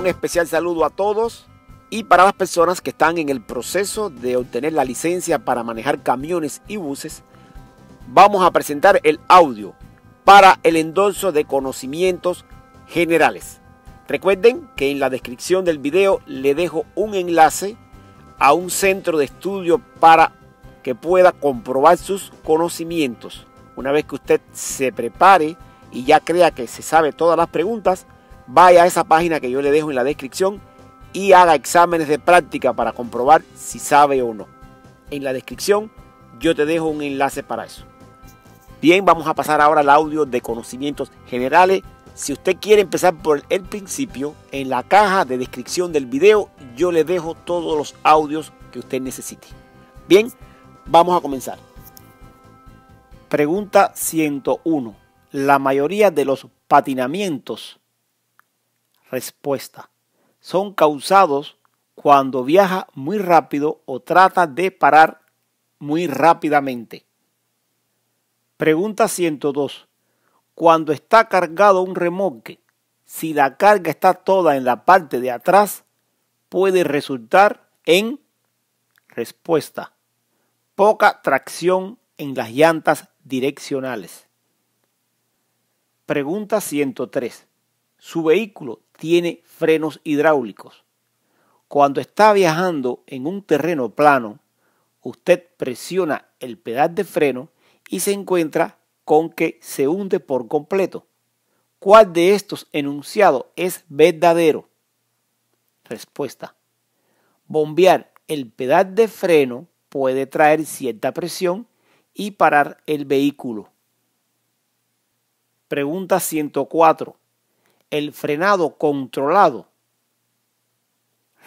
un especial saludo a todos y para las personas que están en el proceso de obtener la licencia para manejar camiones y buses, vamos a presentar el audio para el endorso de conocimientos generales. Recuerden que en la descripción del video le dejo un enlace a un centro de estudio para que pueda comprobar sus conocimientos. Una vez que usted se prepare y ya crea que se sabe todas las preguntas, vaya a esa página que yo le dejo en la descripción y haga exámenes de práctica para comprobar si sabe o no. En la descripción yo te dejo un enlace para eso. Bien, vamos a pasar ahora al audio de conocimientos generales. Si usted quiere empezar por el principio, en la caja de descripción del video yo le dejo todos los audios que usted necesite. Bien, vamos a comenzar. Pregunta 101. La mayoría de los patinamientos respuesta. Son causados cuando viaja muy rápido o trata de parar muy rápidamente. Pregunta 102. Cuando está cargado un remolque, si la carga está toda en la parte de atrás, puede resultar en respuesta. Poca tracción en las llantas direccionales. Pregunta 103 su vehículo tiene frenos hidráulicos. Cuando está viajando en un terreno plano, usted presiona el pedal de freno y se encuentra con que se hunde por completo. ¿Cuál de estos enunciados es verdadero? Respuesta. Bombear el pedal de freno puede traer cierta presión y parar el vehículo. Pregunta 104 el frenado controlado?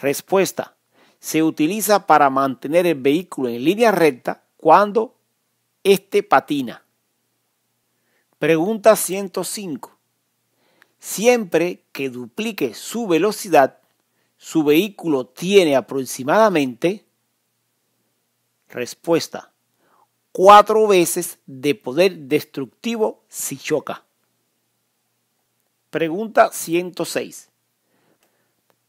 Respuesta. Se utiliza para mantener el vehículo en línea recta cuando éste patina. Pregunta 105. Siempre que duplique su velocidad, su vehículo tiene aproximadamente Respuesta. Cuatro veces de poder destructivo si choca. Pregunta 106.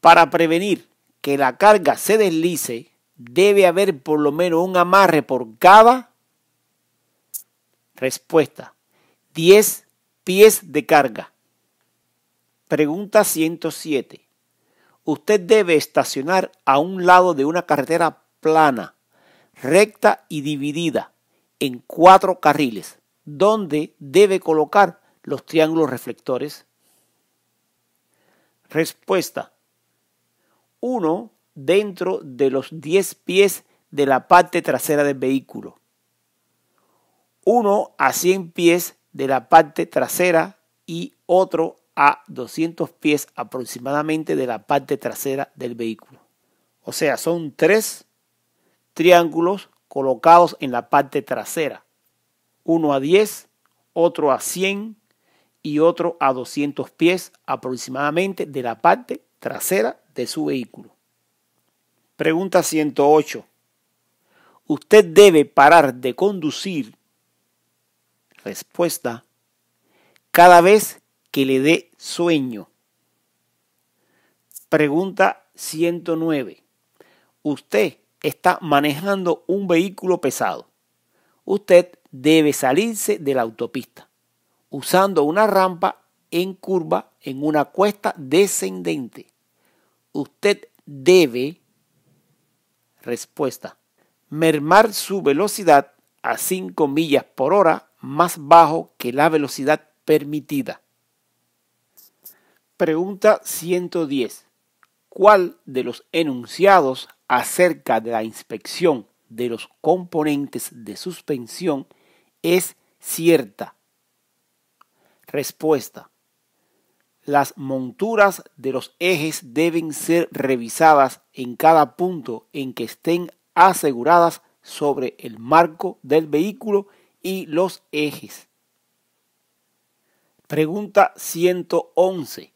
Para prevenir que la carga se deslice, debe haber por lo menos un amarre por cada respuesta. 10 pies de carga. Pregunta 107. Usted debe estacionar a un lado de una carretera plana, recta y dividida en cuatro carriles, donde debe colocar los triángulos reflectores Respuesta. Uno dentro de los 10 pies de la parte trasera del vehículo. Uno a 100 pies de la parte trasera y otro a 200 pies aproximadamente de la parte trasera del vehículo. O sea, son tres triángulos colocados en la parte trasera. Uno a 10, otro a 100 y otro a 200 pies aproximadamente de la parte trasera de su vehículo. Pregunta 108. ¿Usted debe parar de conducir? Respuesta. Cada vez que le dé sueño. Pregunta 109. Usted está manejando un vehículo pesado. Usted debe salirse de la autopista usando una rampa en curva en una cuesta descendente. Usted debe, respuesta, mermar su velocidad a 5 millas por hora más bajo que la velocidad permitida. Pregunta 110. ¿Cuál de los enunciados acerca de la inspección de los componentes de suspensión es cierta? Respuesta. Las monturas de los ejes deben ser revisadas en cada punto en que estén aseguradas sobre el marco del vehículo y los ejes. Pregunta 111.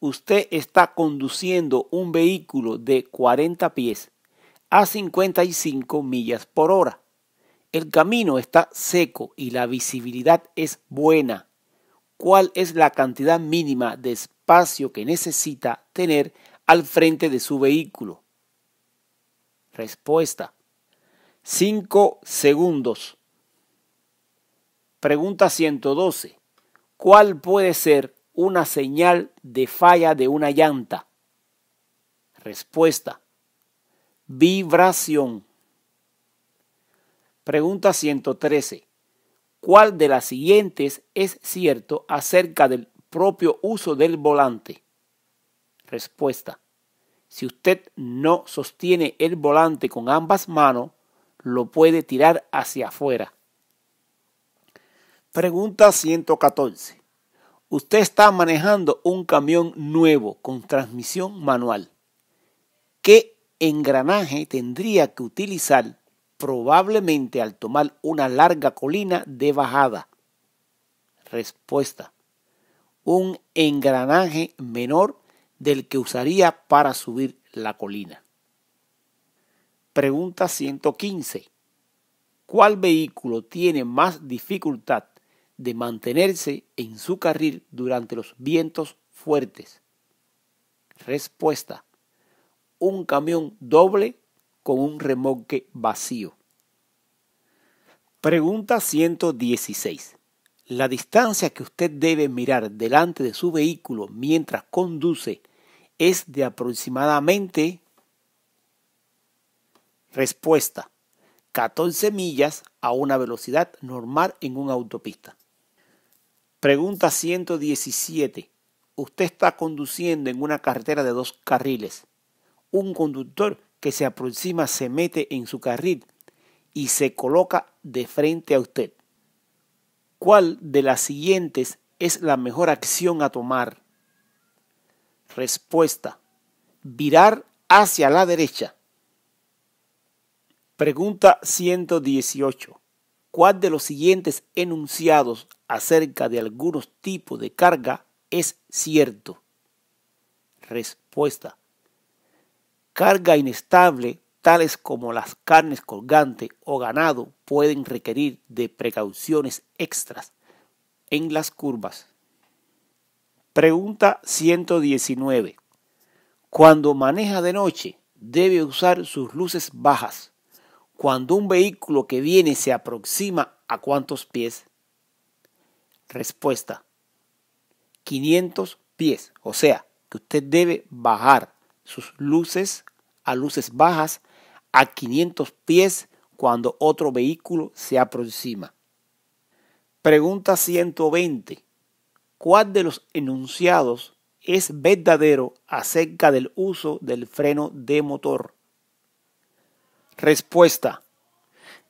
Usted está conduciendo un vehículo de 40 pies a 55 millas por hora. El camino está seco y la visibilidad es buena cuál es la cantidad mínima de espacio que necesita tener al frente de su vehículo. Respuesta. 5 segundos. Pregunta 112. ¿Cuál puede ser una señal de falla de una llanta? Respuesta. Vibración. Pregunta 113 cuál de las siguientes es cierto acerca del propio uso del volante. Respuesta. Si usted no sostiene el volante con ambas manos, lo puede tirar hacia afuera. Pregunta 114. Usted está manejando un camión nuevo con transmisión manual. ¿Qué engranaje tendría que utilizar probablemente al tomar una larga colina de bajada. Respuesta. Un engranaje menor del que usaría para subir la colina. Pregunta 115. ¿Cuál vehículo tiene más dificultad de mantenerse en su carril durante los vientos fuertes? Respuesta. Un camión doble con un remolque vacío. Pregunta 116. La distancia que usted debe mirar delante de su vehículo mientras conduce es de aproximadamente... Respuesta. 14 millas a una velocidad normal en una autopista. Pregunta 117. Usted está conduciendo en una carretera de dos carriles. Un conductor que se aproxima se mete en su carril y se coloca de frente a usted. ¿Cuál de las siguientes es la mejor acción a tomar? Respuesta. Virar hacia la derecha. Pregunta 118. ¿Cuál de los siguientes enunciados acerca de algunos tipos de carga es cierto? Respuesta carga inestable, tales como las carnes colgante o ganado, pueden requerir de precauciones extras en las curvas. Pregunta 119. Cuando maneja de noche, debe usar sus luces bajas. Cuando un vehículo que viene se aproxima a cuántos pies? Respuesta. 500 pies, o sea, que usted debe bajar sus luces a luces bajas a 500 pies cuando otro vehículo se aproxima. Pregunta 120. ¿Cuál de los enunciados es verdadero acerca del uso del freno de motor? Respuesta.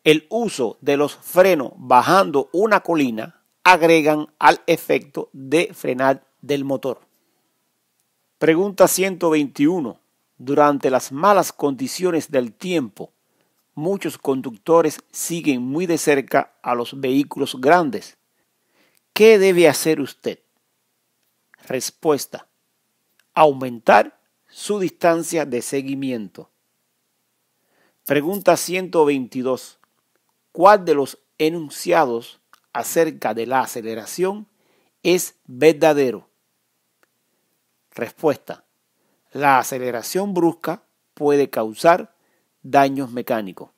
El uso de los frenos bajando una colina agregan al efecto de frenar del motor. Pregunta 121 durante las malas condiciones del tiempo, muchos conductores siguen muy de cerca a los vehículos grandes. ¿Qué debe hacer usted? Respuesta. Aumentar su distancia de seguimiento. Pregunta 122. ¿Cuál de los enunciados acerca de la aceleración es verdadero? Respuesta. La aceleración brusca puede causar daños mecánicos.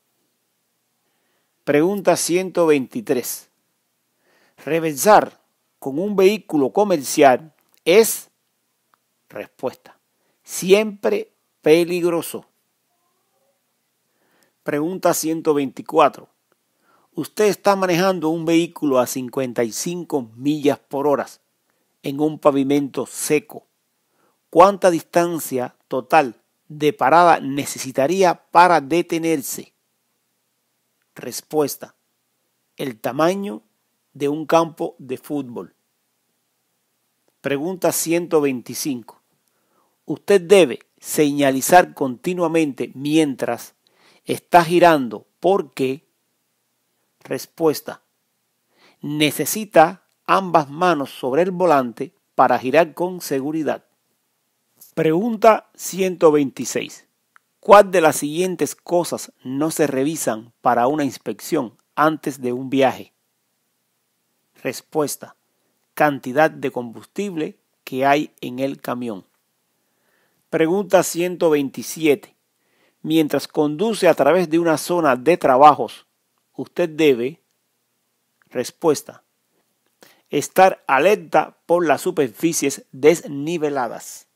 Pregunta 123. ¿Reversar con un vehículo comercial es? Respuesta. Siempre peligroso. Pregunta 124. Usted está manejando un vehículo a 55 millas por hora en un pavimento seco cuánta distancia total de parada necesitaría para detenerse? Respuesta. El tamaño de un campo de fútbol. Pregunta 125. Usted debe señalizar continuamente mientras está girando porque respuesta necesita ambas manos sobre el volante para girar con seguridad. Pregunta 126. ¿Cuál de las siguientes cosas no se revisan para una inspección antes de un viaje? Respuesta. Cantidad de combustible que hay en el camión. Pregunta 127. Mientras conduce a través de una zona de trabajos, usted debe... Respuesta. Estar alerta por las superficies desniveladas.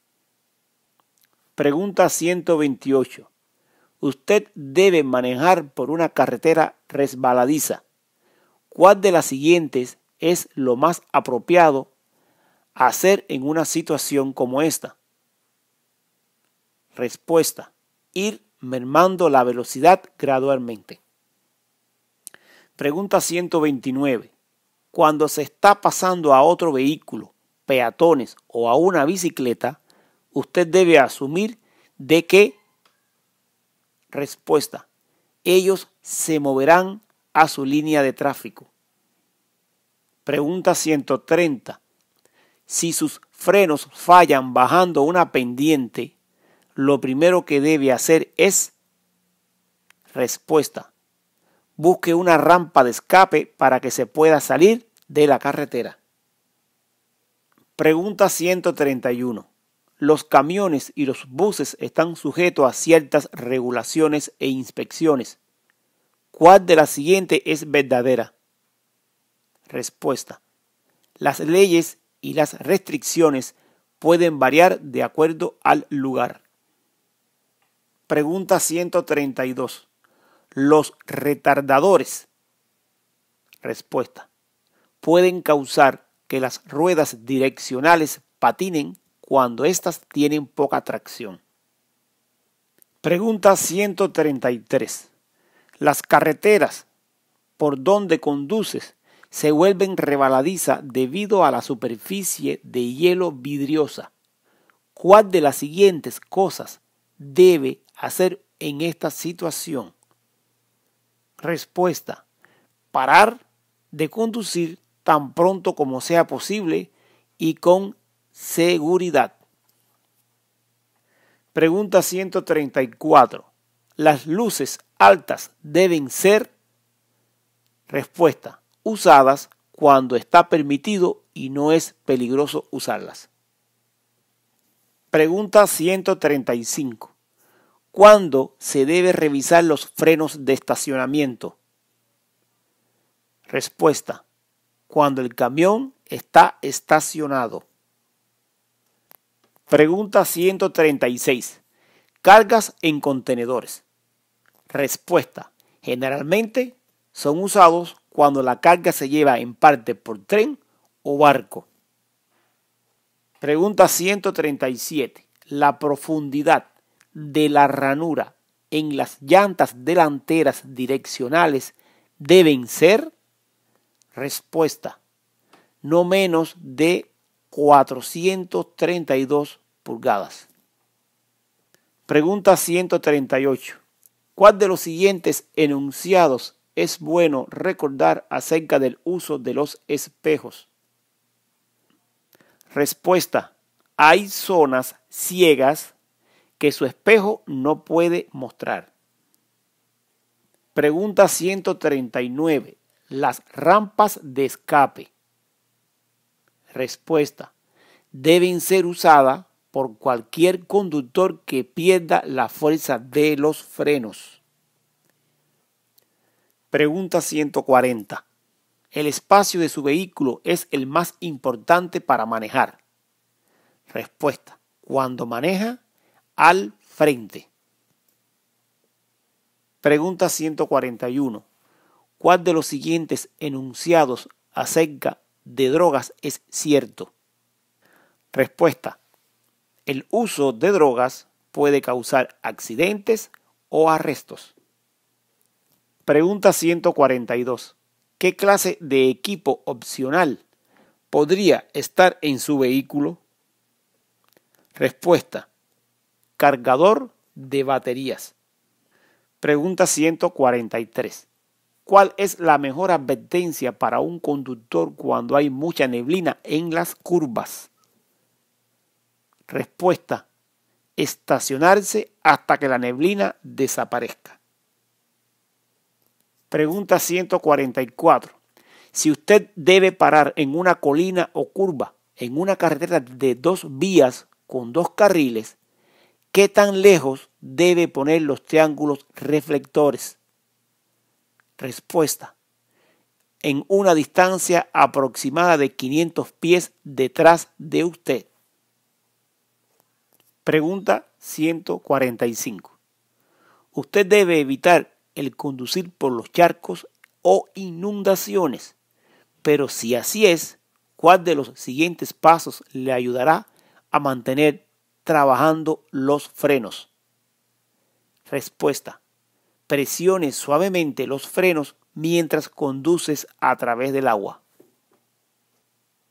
Pregunta 128. Usted debe manejar por una carretera resbaladiza. ¿Cuál de las siguientes es lo más apropiado hacer en una situación como esta? Respuesta. Ir mermando la velocidad gradualmente. Pregunta 129. Cuando se está pasando a otro vehículo, peatones o a una bicicleta, usted debe asumir de qué respuesta, ellos se moverán a su línea de tráfico. Pregunta 130. Si sus frenos fallan bajando una pendiente, lo primero que debe hacer es respuesta. Busque una rampa de escape para que se pueda salir de la carretera. Pregunta 131 los camiones y los buses están sujetos a ciertas regulaciones e inspecciones. ¿Cuál de las siguientes es verdadera? Respuesta. Las leyes y las restricciones pueden variar de acuerdo al lugar. Pregunta 132. Los retardadores. Respuesta. Pueden causar que las ruedas direccionales patinen cuando éstas tienen poca tracción. Pregunta 133. Las carreteras por donde conduces se vuelven rebaladiza debido a la superficie de hielo vidriosa. ¿Cuál de las siguientes cosas debe hacer en esta situación? Respuesta. Parar de conducir tan pronto como sea posible y con seguridad. Pregunta 134. ¿Las luces altas deben ser? Respuesta. Usadas cuando está permitido y no es peligroso usarlas. Pregunta 135. ¿Cuándo se debe revisar los frenos de estacionamiento? Respuesta. Cuando el camión está estacionado. Pregunta 136. Cargas en contenedores. Respuesta. Generalmente son usados cuando la carga se lleva en parte por tren o barco. Pregunta 137. La profundidad de la ranura en las llantas delanteras direccionales deben ser? Respuesta. No menos de 432 pulgadas. Pregunta 138. ¿Cuál de los siguientes enunciados es bueno recordar acerca del uso de los espejos? Respuesta. Hay zonas ciegas que su espejo no puede mostrar. Pregunta 139. Las rampas de escape. Respuesta. Deben ser usadas por cualquier conductor que pierda la fuerza de los frenos. Pregunta 140. El espacio de su vehículo es el más importante para manejar. Respuesta. Cuando maneja al frente. Pregunta 141. ¿Cuál de los siguientes enunciados acerca de drogas es cierto? Respuesta. El uso de drogas puede causar accidentes o arrestos. Pregunta 142. ¿Qué clase de equipo opcional podría estar en su vehículo? Respuesta. Cargador de baterías. Pregunta 143. ¿Cuál es la mejor advertencia para un conductor cuando hay mucha neblina en las curvas? Respuesta. Estacionarse hasta que la neblina desaparezca. Pregunta 144. Si usted debe parar en una colina o curva, en una carretera de dos vías con dos carriles, ¿qué tan lejos debe poner los triángulos reflectores? Respuesta. En una distancia aproximada de 500 pies detrás de usted. Pregunta 145. Usted debe evitar el conducir por los charcos o inundaciones, pero si así es, ¿cuál de los siguientes pasos le ayudará a mantener trabajando los frenos? Respuesta presiones suavemente los frenos mientras conduces a través del agua.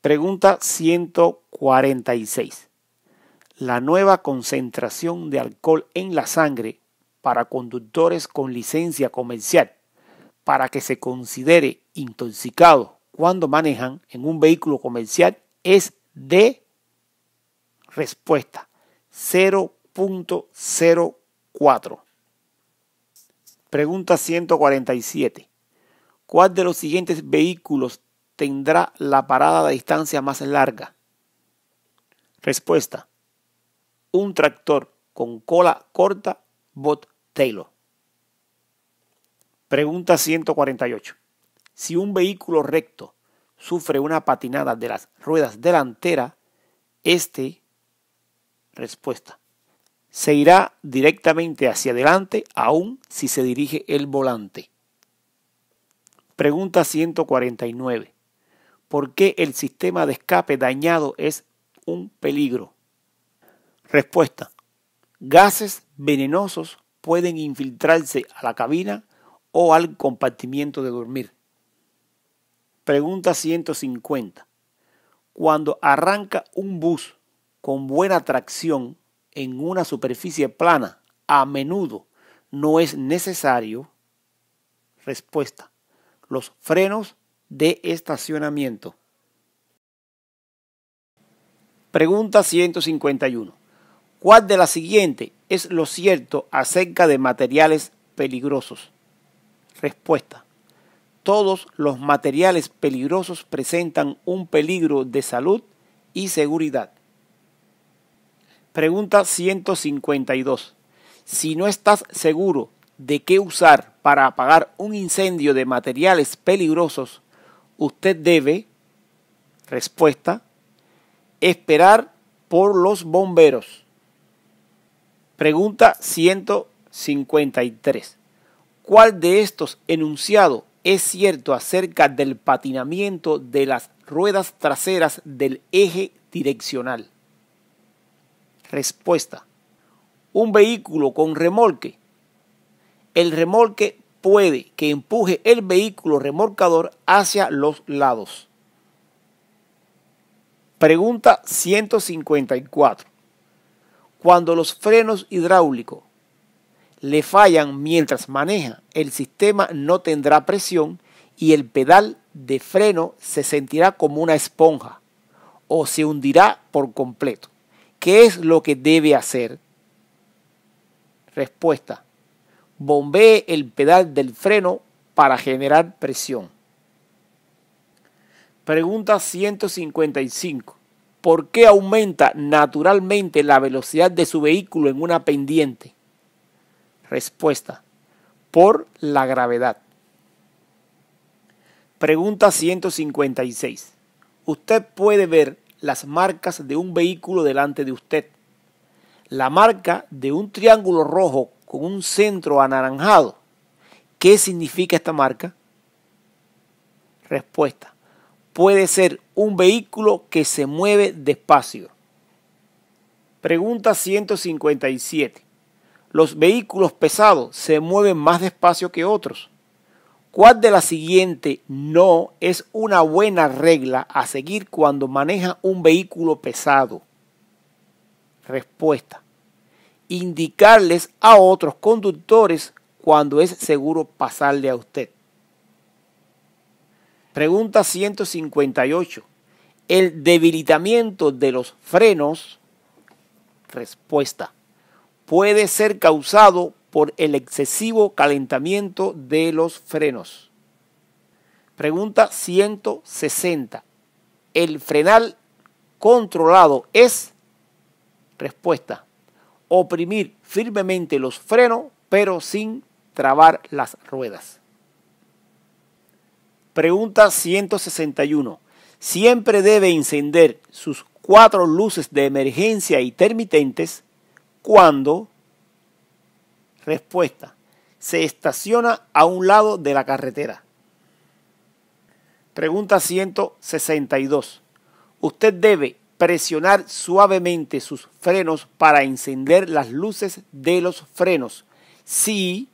Pregunta 146. La nueva concentración de alcohol en la sangre para conductores con licencia comercial para que se considere intoxicado cuando manejan en un vehículo comercial es de respuesta 0.04. Pregunta 147. ¿Cuál de los siguientes vehículos tendrá la parada de distancia más larga? Respuesta. Un tractor con cola corta Bot Taylor. Pregunta 148. Si un vehículo recto sufre una patinada de las ruedas delantera, este, respuesta, se irá directamente hacia adelante aún si se dirige el volante. Pregunta 149. ¿Por qué el sistema de escape dañado es un peligro? Respuesta. Gases venenosos pueden infiltrarse a la cabina o al compartimiento de dormir. Pregunta 150. Cuando arranca un bus con buena tracción, en una superficie plana a menudo no es necesario. Respuesta. Los frenos de estacionamiento. Pregunta 151. ¿Cuál de las siguientes es lo cierto acerca de materiales peligrosos? Respuesta. Todos los materiales peligrosos presentan un peligro de salud y seguridad. Pregunta 152. Si no estás seguro de qué usar para apagar un incendio de materiales peligrosos, usted debe, respuesta, esperar por los bomberos. Pregunta 153. ¿Cuál de estos enunciados es cierto acerca del patinamiento de las ruedas traseras del eje direccional? Respuesta. Un vehículo con remolque. El remolque puede que empuje el vehículo remolcador hacia los lados. Pregunta 154. Cuando los frenos hidráulicos le fallan mientras maneja, el sistema no tendrá presión y el pedal de freno se sentirá como una esponja o se hundirá por completo. ¿Qué es lo que debe hacer? Respuesta. Bombee el pedal del freno para generar presión. Pregunta 155. ¿Por qué aumenta naturalmente la velocidad de su vehículo en una pendiente? Respuesta. Por la gravedad. Pregunta 156. Usted puede ver las marcas de un vehículo delante de usted. La marca de un triángulo rojo con un centro anaranjado. ¿Qué significa esta marca? Respuesta. Puede ser un vehículo que se mueve despacio. Pregunta 157. ¿Los vehículos pesados se mueven más despacio que otros? ¿Cuál de las siguientes no es una buena regla a seguir cuando maneja un vehículo pesado? Respuesta. Indicarles a otros conductores cuando es seguro pasarle a usted. Pregunta 158. El debilitamiento de los frenos. Respuesta. Puede ser causado por el excesivo calentamiento de los frenos. Pregunta 160. ¿El frenal controlado es? Respuesta. Oprimir firmemente los frenos pero sin trabar las ruedas. Pregunta 161. Siempre debe encender sus cuatro luces de emergencia intermitentes cuando Respuesta. Se estaciona a un lado de la carretera. Pregunta 162. Usted debe presionar suavemente sus frenos para encender las luces de los frenos. Sí.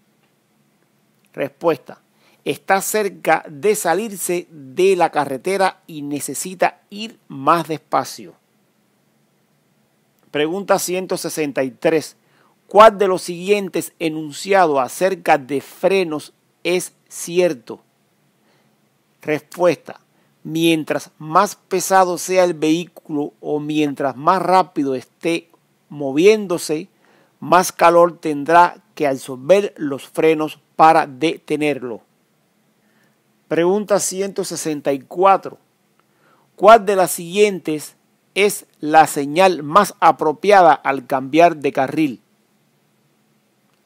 Respuesta. Está cerca de salirse de la carretera y necesita ir más despacio. Pregunta 163. ¿Cuál de los siguientes enunciados acerca de frenos es cierto? Respuesta. Mientras más pesado sea el vehículo o mientras más rápido esté moviéndose, más calor tendrá que absorber los frenos para detenerlo. Pregunta 164. ¿Cuál de las siguientes es la señal más apropiada al cambiar de carril?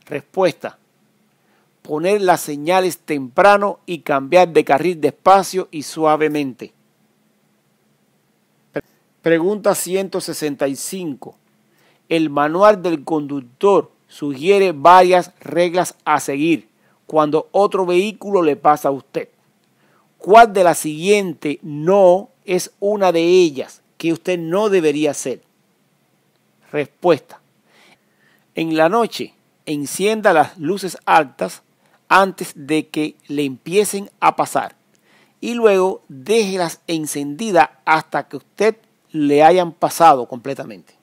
Respuesta. Poner las señales temprano y cambiar de carril despacio y suavemente. Pregunta 165. El manual del conductor sugiere varias reglas a seguir cuando otro vehículo le pasa a usted. ¿Cuál de las siguientes no es una de ellas que usted no debería hacer? Respuesta. En la noche, encienda las luces altas antes de que le empiecen a pasar y luego déjelas encendidas hasta que usted le hayan pasado completamente.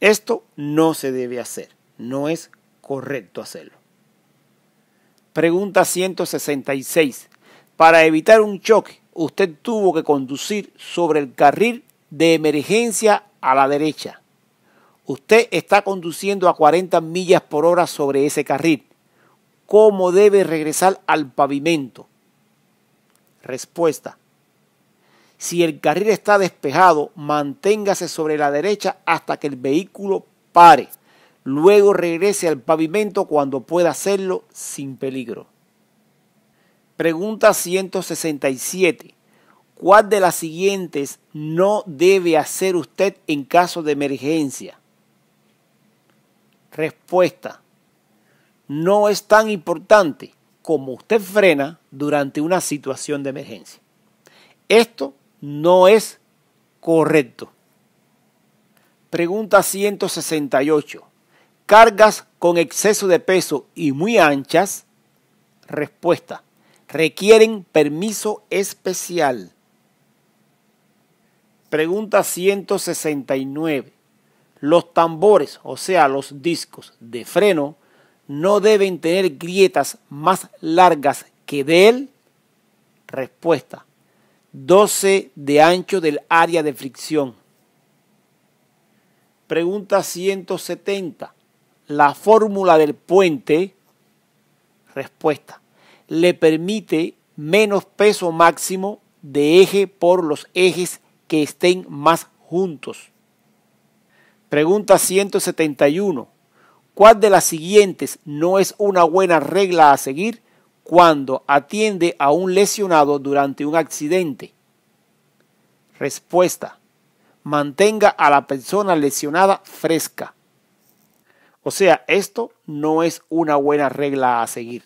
Esto no se debe hacer, no es correcto hacerlo. Pregunta 166. Para evitar un choque, usted tuvo que conducir sobre el carril de emergencia a la derecha. Usted está conduciendo a 40 millas por hora sobre ese carril. ¿Cómo debe regresar al pavimento? Respuesta. Si el carril está despejado, manténgase sobre la derecha hasta que el vehículo pare. Luego regrese al pavimento cuando pueda hacerlo sin peligro. Pregunta 167. ¿Cuál de las siguientes no debe hacer usted en caso de emergencia? Respuesta. No es tan importante como usted frena durante una situación de emergencia. Esto no es correcto. Pregunta 168. Cargas con exceso de peso y muy anchas. Respuesta. Requieren permiso especial. Pregunta 169. Los tambores, o sea, los discos de freno, no deben tener grietas más largas que de él. Respuesta. 12 de ancho del área de fricción. Pregunta 170. La fórmula del puente. Respuesta. Le permite menos peso máximo de eje por los ejes que estén más juntos. Pregunta 171. ¿Cuál de las siguientes no es una buena regla a seguir cuando atiende a un lesionado durante un accidente? Respuesta. Mantenga a la persona lesionada fresca. O sea, esto no es una buena regla a seguir.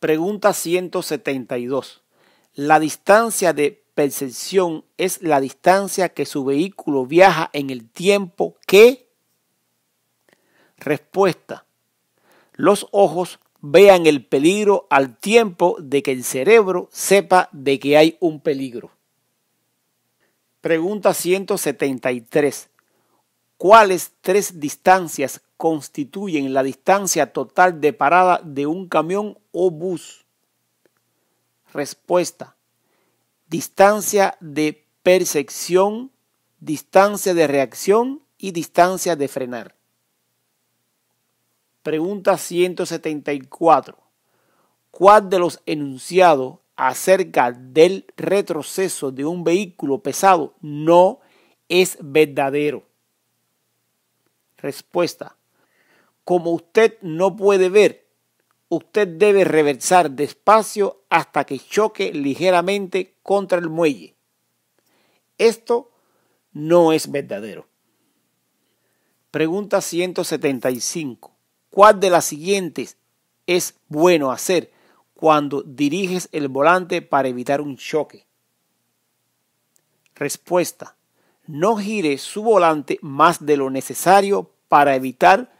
Pregunta 172. La distancia de percepción es la distancia que su vehículo viaja en el tiempo que... Respuesta. Los ojos vean el peligro al tiempo de que el cerebro sepa de que hay un peligro. Pregunta 173. ¿Cuáles tres distancias constituyen la distancia total de parada de un camión o bus? Respuesta distancia de percepción, distancia de reacción y distancia de frenar. Pregunta 174. ¿Cuál de los enunciados acerca del retroceso de un vehículo pesado no es verdadero? Respuesta. Como usted no puede ver, usted debe reversar despacio hasta que choque ligeramente contra el muelle. Esto no es verdadero. Pregunta 175. ¿Cuál de las siguientes es bueno hacer cuando diriges el volante para evitar un choque? Respuesta. No gire su volante más de lo necesario para evitar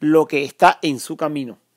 lo que está en su camino.